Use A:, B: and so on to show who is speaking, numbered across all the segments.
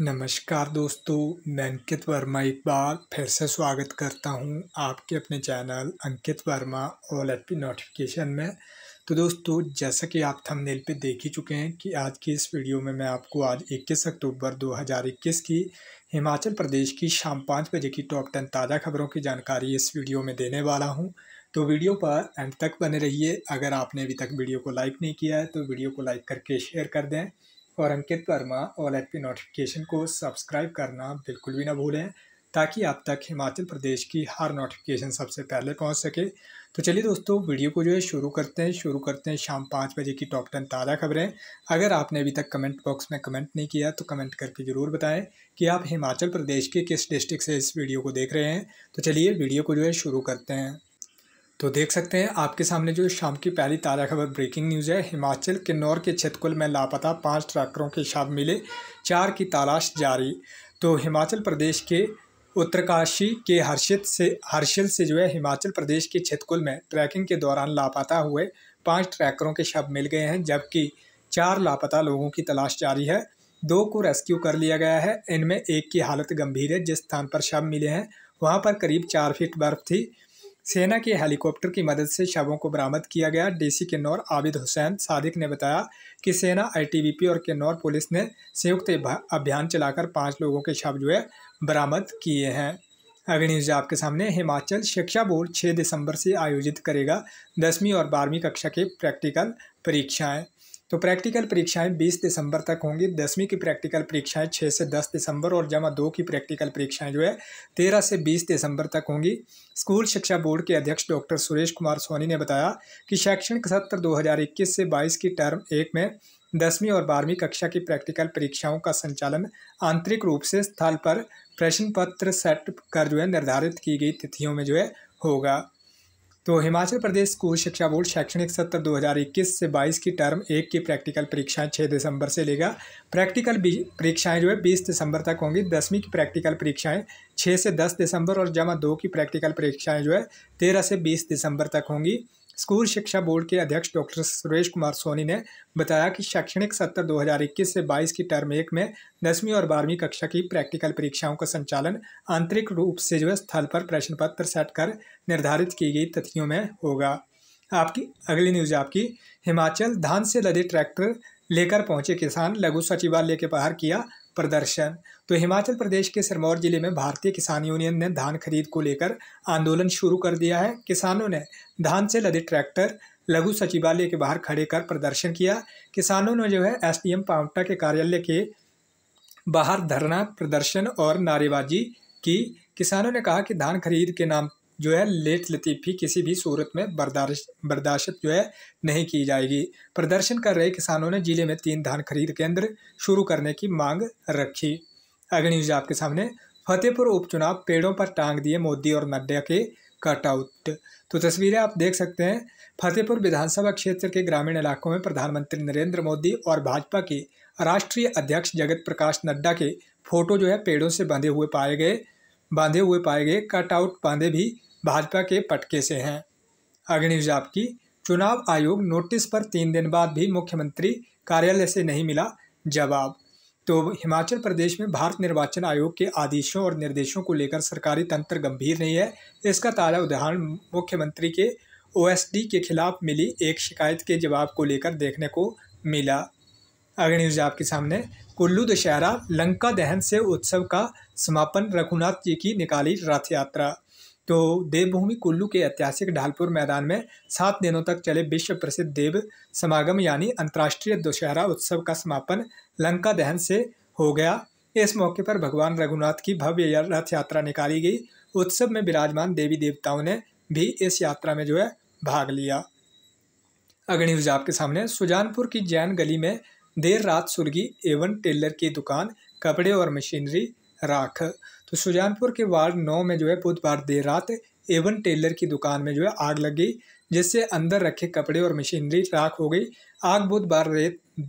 A: नमस्कार दोस्तों मैं अंकित वर्मा एक बार फिर से स्वागत करता हूं आपके अपने channel Ankit Verma all app notification में तो दोस्तों जैसा कि आप थंबनेल पे देख ही चुके हैं कि आज की इस वीडियो में मैं आपको आज 21 अक्टूबर 2021 की हिमाचल प्रदेश की शाम पाँच बजे की टॉप टेन ताज़ा खबरों की जानकारी इस वीडियो में देने वाला हूँ तो वीडियो पर एंड तक बने रहिए अगर आपने अभी तक वीडियो को लाइक नहीं किया है तो वीडियो को लाइक करके शेयर कर दें और Ankit Verma all at P notification को सब्सक्राइब करना बिल्कुल भी ना भूलें ताकि आप तक हिमाचल प्रदेश की हर नोटिफिकेशन सबसे पहले पहुंच सके तो चलिए दोस्तों वीडियो को जो है शुरू करते हैं शुरू करते हैं शाम पाँच बजे की टॉप टेन ताज़ा खबरें अगर आपने अभी तक कमेंट बॉक्स में कमेंट नहीं किया तो कमेंट करके ज़रूर बताएं कि आप हिमाचल प्रदेश के किस डिस्ट्रिक्ट से इस वीडियो को देख रहे हैं तो चलिए वीडियो को जो है शुरू करते हैं तो देख सकते हैं आपके सामने जो शाम की पहली ताज़ा खबर ब्रेकिंग न्यूज़ है हिमाचल किन्नौर के छतकुल में लापता पाँच ट्रैक्टरों के शव मिले चार की तलाश जारी तो हिमाचल प्रदेश के उत्तरकाशी के हर्षित से हर्षिल से जो है हिमाचल प्रदेश के छतकुल में ट्रैकिंग के दौरान लापता हुए पाँच ट्रैकरों के शव मिल गए हैं जबकि चार लापता लोगों की तलाश जारी है दो को रेस्क्यू कर लिया गया है इनमें एक की हालत गंभीर है जिस स्थान पर शव मिले हैं वहाँ पर करीब चार फीट बर्फ थी सेना के हेलीकॉप्टर की मदद से शवों को बरामद किया गया डीसी किन्नौर आबिद हुसैन सादिक ने बताया कि सेना आईटीबीपी और किन्नौर पुलिस ने संयुक्त अभियान चलाकर पाँच लोगों के शव जो है बरामद किए हैं अगली न्यूज़ आपके सामने हिमाचल शिक्षा बोर्ड 6 दिसंबर से आयोजित करेगा दसवीं और बारहवीं कक्षा के प्रैक्टिकल परीक्षाएं तो प्रैक्टिकल परीक्षाएं 20 दिसंबर तक होंगी दसवीं की प्रैक्टिकल परीक्षाएं 6 से 10 दिसंबर और जमा दो की प्रैक्टिकल परीक्षाएं जो है 13 से 20 दिसंबर तक होंगी स्कूल शिक्षा बोर्ड के अध्यक्ष डॉक्टर सुरेश कुमार सोनी ने बताया कि शैक्षणिक सत्र 2021 से 22 की टर्म एक में दसवीं और बारहवीं कक्षा की प्रैक्टिकल परीक्षाओं का संचालन आंतरिक रूप से स्थल पर प्रश्न पत्र सेट कर जो है निर्धारित की गई तिथियों में जो है होगा तो हिमाचल प्रदेश स्कूल शिक्षा बोर्ड शैक्षणिक सत्र 2021 से 22 की टर्म एक की प्रैक्टिकल परीक्षाएं 6 दिसंबर से लेगा प्रैक्टिकल परीक्षाएं जो है 20 दिसंबर तक होंगी दसवीं की प्रैक्टिकल परीक्षाएं 6 से 10 दिसंबर और जमा दो की प्रैक्टिकल परीक्षाएं जो है 13 से 20 दिसंबर तक होंगी स्कूल शिक्षा बोर्ड के अध्यक्ष डॉक्टर सुरेश कुमार सोनी ने बताया कि शैक्षणिक सत्र 2021 से 22 की टर्म एक में दसवीं और बारहवीं कक्षा की प्रैक्टिकल परीक्षाओं का संचालन आंतरिक रूप से जो स्थल पर प्रश्न पत्र सेट कर निर्धारित की गई तिथियों में होगा आपकी अगली न्यूज आपकी हिमाचल धान से लदे ट्रैक्टर लेकर पहुंचे किसान लघु सचिवालय के बाहर किया प्रदर्शन तो हिमाचल प्रदेश के सिरमौर जिले में भारतीय किसान यूनियन ने धान खरीद को लेकर आंदोलन शुरू कर दिया है किसानों ने धान से लदे ट्रैक्टर लघु सचिवालय के बाहर खड़े कर प्रदर्शन किया किसानों ने जो है एस डी एम पावटा के कार्यालय के बाहर धरना प्रदर्शन और नारेबाजी की किसानों ने कहा कि धान खरीद के नाम जो है लेट लतीफ़ी किसी भी सूरत में बर्दाश्त बर्दाश्त जो है नहीं की जाएगी प्रदर्शन कर रहे किसानों ने जिले में तीन धान खरीद केंद्र शुरू करने की मांग रखी अगली न्यूज आपके सामने फतेहपुर उपचुनाव पेड़ों पर टांग दिए मोदी और नड्डा के कटआउट तो तस्वीरें आप देख सकते हैं फतेहपुर विधानसभा क्षेत्र के ग्रामीण इलाकों में प्रधानमंत्री नरेंद्र मोदी और भाजपा के राष्ट्रीय अध्यक्ष जगत प्रकाश नड्डा के फोटो जो है पेड़ों से बंधे हुए पाए गए बांधे हुए पाए गए कटआउट बांधे भी भाजपा के पटके से हैं अग्निश आपकी चुनाव आयोग नोटिस पर तीन दिन बाद भी मुख्यमंत्री कार्यालय से नहीं मिला जवाब तो हिमाचल प्रदेश में भारत निर्वाचन आयोग के आदेशों और निर्देशों को लेकर सरकारी तंत्र गंभीर नहीं है इसका ताज़ा उदाहरण मुख्यमंत्री के ओएसडी के खिलाफ मिली एक शिकायत के जवाब को लेकर देखने को मिला अग्नि न्यूज़ आपके सामने कुल्लू दशहरा लंका दहन से उत्सव का समापन रघुनाथ जी की निकाली रथ यात्रा तो देवभूमि कुल्लू के ऐतिहासिक ढालपुर मैदान में सात दिनों तक चले विश्व प्रसिद्ध देव समागम यानी अंतर्राष्ट्रीय दशहरा उत्सव का समापन लंका दहन से हो गया इस मौके पर भगवान रघुनाथ की भव्य रथ यात्रा निकाली गई उत्सव में विराजमान देवी देवताओं ने भी इस यात्रा में जो है भाग लिया अग्नि न्यूज आपके सामने सुजानपुर की जैन गली में देर रात सुर्गी एवं टेलर की दुकान कपड़े और मशीनरी राख तो सुजानपुर के वार्ड नौ में जो है बुधवार देर रात एवन टेलर की दुकान में जो है आग लग गई जिससे अंदर रखे कपड़े और मशीनरी राख हो गई आग बुधवार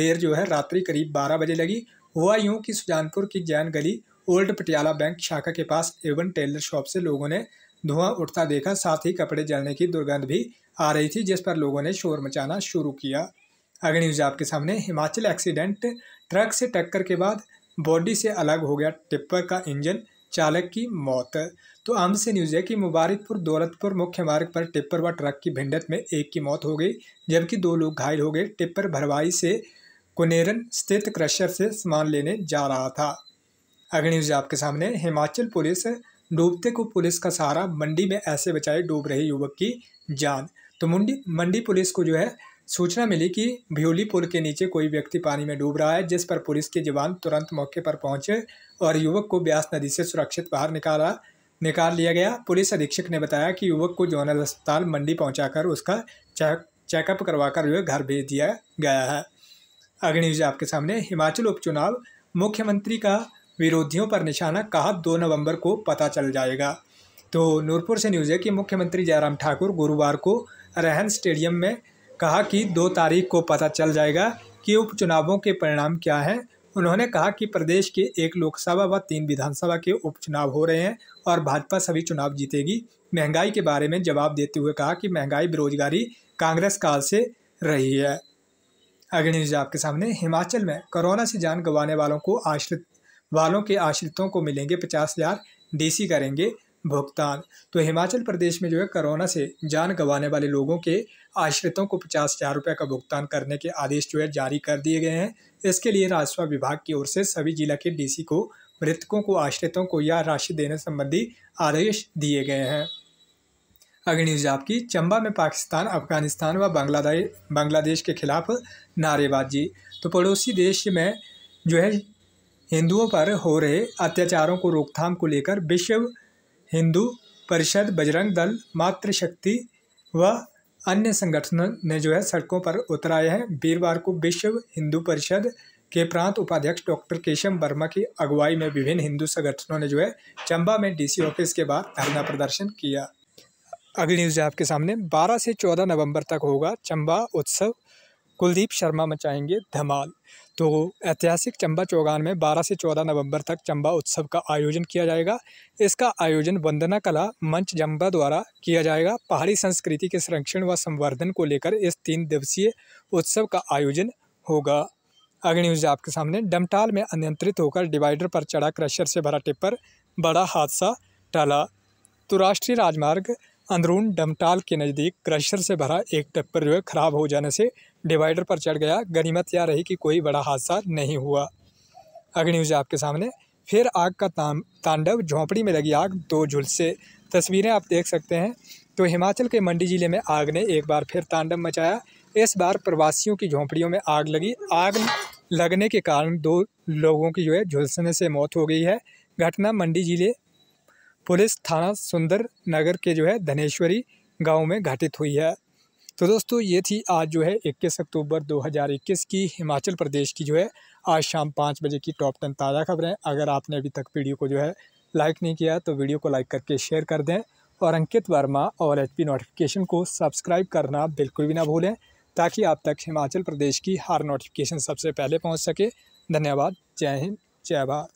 A: देर जो है रात्रि करीब बारह बजे लगी हुआ यूं कि सुजानपुर की जैन गली ओल्ड पटियाला बैंक शाखा के पास एवन टेलर शॉप से लोगों ने धुआं उठता देखा साथ ही कपड़े जलने की दुर्गंध भी आ रही थी जिस पर लोगों ने शोर मचाना शुरू किया अगर न्यूज आपके सामने हिमाचल एक्सीडेंट ट्रक से टक्कर के बाद बॉडी से अलग हो गया टिप्पर का इंजन चालक की मौत तो आम से न्यूज़ है कि मुबारकपुर दौलतपुर मुख्य मार्ग पर टिप्पर व ट्रक की भिंडत में एक की मौत हो गई जबकि दो लोग घायल हो गए टिप्पर भरवाई से कुनेरन स्थित क्रशर से सामान लेने जा रहा था अगली न्यूज़ आपके सामने हिमाचल पुलिस डूबते को पुलिस का सहारा मंडी में ऐसे बचाए डूब रहे युवक की जान तो मुंडी मंडी पुलिस को जो है सूचना मिली कि भ्योली पुल के नीचे कोई व्यक्ति पानी में डूब रहा है जिस पर पुलिस के जवान तुरंत मौके पर पहुंचे और युवक को ब्यास नदी से सुरक्षित बाहर निकाला निकाल लिया गया पुलिस अधीक्षक ने बताया कि युवक को जोनल अस्पताल मंडी पहुंचाकर उसका चेकअप करवाकर वह घर भेज दिया गया है अग्नि न्यूज आपके सामने हिमाचल उपचुनाव मुख्यमंत्री का विरोधियों पर निशाना कहा दो नवंबर को पता चल जाएगा तो नूरपुर से न्यूज़ है कि मुख्यमंत्री जयराम ठाकुर गुरुवार को रहन स्टेडियम में कहा कि दो तारीख को पता चल जाएगा कि उपचुनावों के परिणाम क्या हैं उन्होंने कहा कि प्रदेश के एक लोकसभा व तीन विधानसभा के उपचुनाव हो रहे हैं और भाजपा सभी चुनाव जीतेगी महंगाई के बारे में जवाब देते हुए कहा कि महंगाई बेरोजगारी कांग्रेस काल से रही है अगले न्यूज आपके सामने हिमाचल में कोरोना से जान गंवाने वालों को आश्रित वालों के आश्रितों को मिलेंगे पचास हज़ार डी करेंगे भुगतान तो हिमाचल प्रदेश में जो है कोरोना से जान गंवाने वाले लोगों के आश्रितों को पचास हज़ार रुपये का भुगतान करने के आदेश जो है जारी कर दिए गए हैं इसके लिए राजस्व विभाग की ओर से सभी जिला के डीसी को मृतकों को आश्रितों को यह राशि देने संबंधी आदेश दिए गए हैं अग्नि न्यूज आपकी चंबा में पाकिस्तान अफगानिस्तान व बांग्लादेश बांग्लादेश के खिलाफ नारेबाजी तो पड़ोसी देश में जो है हिंदुओं पर हो रहे अत्याचारों को रोकथाम को लेकर विश्व हिंदू परिषद बजरंग दल मातृशक्ति व अन्य संगठनों ने जो है सड़कों पर उतर आए हैं वीरवार को विश्व हिंदू परिषद के प्रांत उपाध्यक्ष डॉक्टर केशव वर्मा की अगुवाई में विभिन्न हिंदू संगठनों ने जो है चंबा में डीसी ऑफिस के बाहर धरना प्रदर्शन किया अगली न्यूज़ आपके सामने 12 से 14 नवंबर तक होगा चंबा उत्सव कुलदीप शर्मा मचाएंगे धमाल तो ऐतिहासिक चंबा चौगान में 12 से 14 नवंबर तक चंबा उत्सव का आयोजन किया जाएगा इसका आयोजन वंदना कला मंच जंबा द्वारा किया जाएगा पहाड़ी संस्कृति के संरक्षण व संवर्धन को लेकर इस तीन दिवसीय उत्सव का आयोजन होगा अगली न्यूज आपके सामने डमटाल में अनियंत्रित होकर डिवाइडर पर चढ़ा क्रशर से भरा टिप्पर बड़ा हादसा टला तो राष्ट्रीय राजमार्ग अंदरून डमटाल के नज़दीक क्रशर से भरा एक टप्पर जो है ख़राब हो जाने से डिवाइडर पर चढ़ गया गनीमत यह रही कि कोई बड़ा हादसा नहीं हुआ अगली न्यूज़ आपके सामने फिर आग का तांडव झोंपड़ी में लगी आग दो झुलसे तस्वीरें आप देख सकते हैं तो हिमाचल के मंडी ज़िले में आग ने एक बार फिर तांडव मचाया इस बार प्रवासियों की झोंपड़ियों में आग लगी आग लगने के कारण दो लोगों की जो है झुलसने से मौत हो गई है घटना मंडी ज़िले पुलिस थाना सुंदर नगर के जो है धनेश्वरी गांव में घटित हुई है तो दोस्तों ये थी आज जो है 21 अक्टूबर 2021 की हिमाचल प्रदेश की जो है आज शाम पाँच बजे की टॉप टेन ताज़ा खबरें अगर आपने अभी तक वीडियो को जो है लाइक नहीं किया तो वीडियो को लाइक करके शेयर कर दें और अंकित वर्मा और एच नोटिफिकेशन को सब्सक्राइब करना बिल्कुल भी ना भूलें ताकि आप तक हिमाचल प्रदेश की हर नोटिफिकेशन सबसे पहले पहुँच सके धन्यवाद जय हिंद जय भारत